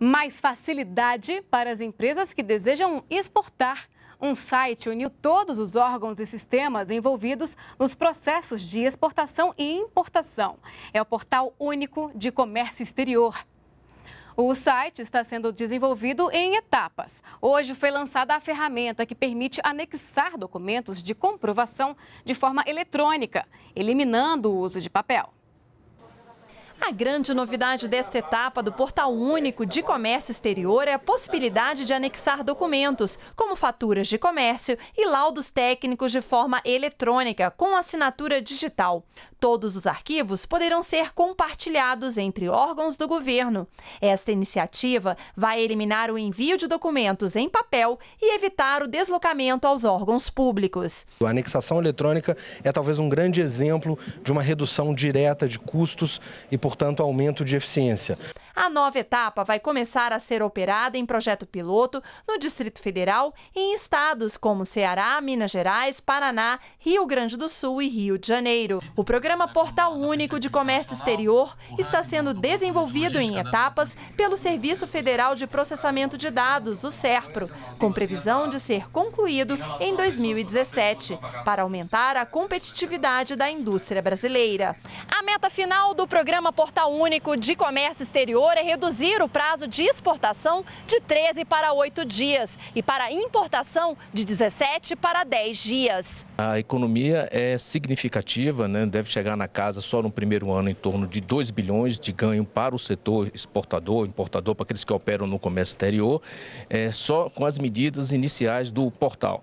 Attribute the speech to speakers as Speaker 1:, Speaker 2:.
Speaker 1: Mais facilidade para as empresas que desejam exportar. Um site uniu todos os órgãos e sistemas envolvidos nos processos de exportação e importação. É o Portal Único de Comércio Exterior. O site está sendo desenvolvido em etapas. Hoje foi lançada a ferramenta que permite anexar documentos de comprovação de forma eletrônica, eliminando o uso
Speaker 2: de papel. A grande novidade desta etapa do Portal Único de Comércio Exterior é a possibilidade de anexar documentos, como faturas de comércio e laudos técnicos de forma eletrônica, com assinatura digital. Todos os arquivos poderão ser compartilhados entre órgãos do governo. Esta iniciativa vai eliminar o envio de documentos em papel e evitar o deslocamento aos órgãos públicos.
Speaker 3: A anexação eletrônica é talvez um grande exemplo de uma redução direta de custos e, por portanto, aumento de eficiência.
Speaker 2: A nova etapa vai começar a ser operada em projeto piloto no Distrito Federal e em estados como Ceará, Minas Gerais, Paraná, Rio Grande do Sul e Rio de Janeiro. O programa Portal Único de Comércio Exterior está sendo desenvolvido em etapas pelo Serviço Federal de Processamento de Dados, o SERPRO, com previsão de ser concluído em 2017, para aumentar a competitividade da indústria brasileira. A meta final do programa Portal Único de Comércio Exterior é reduzir o prazo de exportação de 13 para 8 dias e para importação de 17 para 10 dias.
Speaker 4: A economia é significativa, né? deve chegar na casa só no primeiro ano em torno de 2 bilhões de ganho para o setor exportador, importador, para aqueles que operam no comércio exterior, é, só com as medidas iniciais do portal.